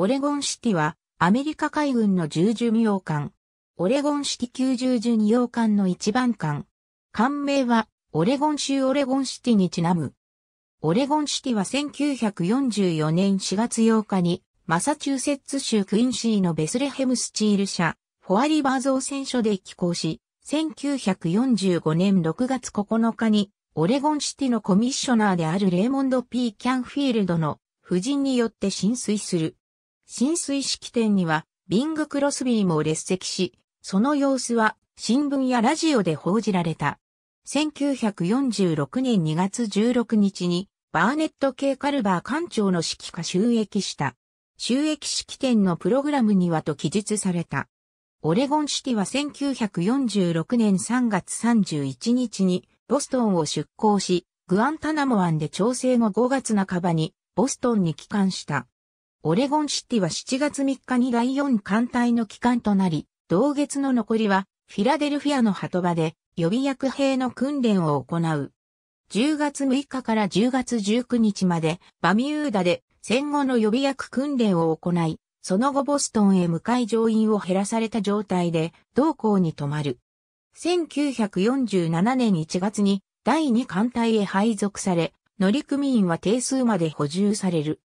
オレゴンシティは、アメリカ海軍の重巡洋艦。オレゴンシティ級重巡洋艦の一番艦。艦名は、オレゴン州オレゴンシティにちなむ。オレゴンシティは1944年4月8日に、マサチューセッツ州クインシーのベスレヘムスチール社、フォアリバー造船所で寄港し、1945年6月9日に、オレゴンシティのコミッショナーであるレーモンド・ P・ キャンフィールドの夫人によって浸水する。浸水式典には、ビング・クロスビーも列席し、その様子は新聞やラジオで報じられた。1946年2月16日に、バーネット系カルバー艦長の指揮下収益した。収益式典のプログラムにはと記述された。オレゴンシティは1946年3月31日にボストンを出港し、グアンタナモ湾で調整後5月半ばにボストンに帰還した。オレゴンシティは7月3日に第4艦隊の帰還となり、同月の残りはフィラデルフィアの鳩場で予備役兵の訓練を行う。10月6日から10月19日までバミューダで戦後の予備役訓練を行い、その後ボストンへ向かい乗員を減らされた状態で同行に泊まる。1947年1月に第2艦隊へ配属され、乗組員は定数まで補充される。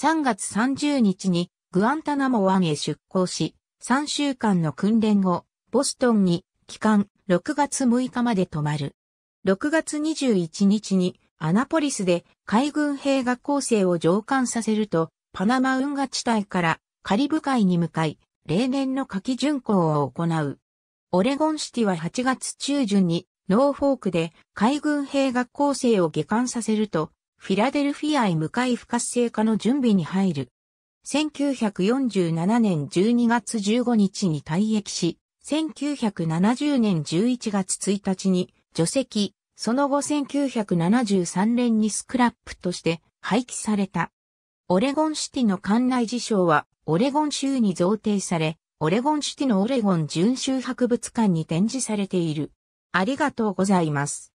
3月30日にグアンタナモ湾へ出港し、3週間の訓練後、ボストンに帰還6月6日まで泊まる。6月21日にアナポリスで海軍兵学校生を上官させると、パナマ運河地帯からカリブ海に向かい、例年の夏季巡航を行う。オレゴンシティは8月中旬にノーフォークで海軍兵学校生を下艦させると、フィラデルフィアへ向かい不活性化の準備に入る。1947年12月15日に退役し、1970年11月1日に除籍、その後1973年にスクラップとして廃棄された。オレゴンシティの館内事象は、オレゴン州に贈呈され、オレゴンシティのオレゴン巡州博物館に展示されている。ありがとうございます。